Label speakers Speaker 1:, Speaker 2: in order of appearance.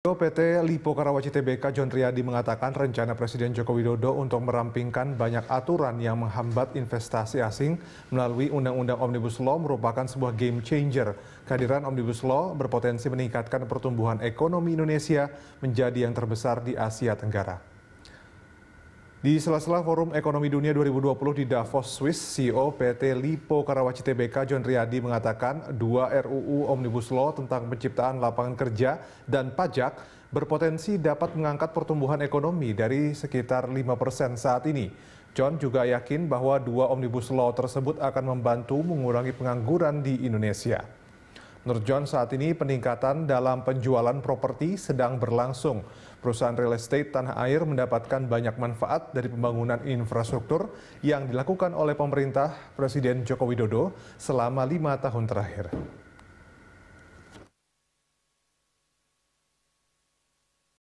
Speaker 1: PT Lipo Karawaci TBK John Triadi mengatakan rencana Presiden Joko Widodo untuk merampingkan banyak aturan yang menghambat investasi asing melalui Undang-Undang Omnibus Law merupakan sebuah game changer. Kehadiran Omnibus Law berpotensi meningkatkan pertumbuhan ekonomi Indonesia menjadi yang terbesar di Asia Tenggara. Di sela-sela Forum Ekonomi Dunia 2020 di Davos, Swiss, CEO PT Lipo Karawaci TBK John Riyadi mengatakan dua RUU Omnibus Law tentang penciptaan lapangan kerja dan pajak berpotensi dapat mengangkat pertumbuhan ekonomi dari sekitar 5% saat ini. John juga yakin bahwa dua Omnibus Law tersebut akan membantu mengurangi pengangguran di Indonesia. Menurut John, saat ini peningkatan dalam penjualan properti sedang berlangsung. Perusahaan real estate tanah air mendapatkan banyak manfaat dari pembangunan infrastruktur yang dilakukan oleh pemerintah Presiden Joko Widodo selama lima tahun terakhir.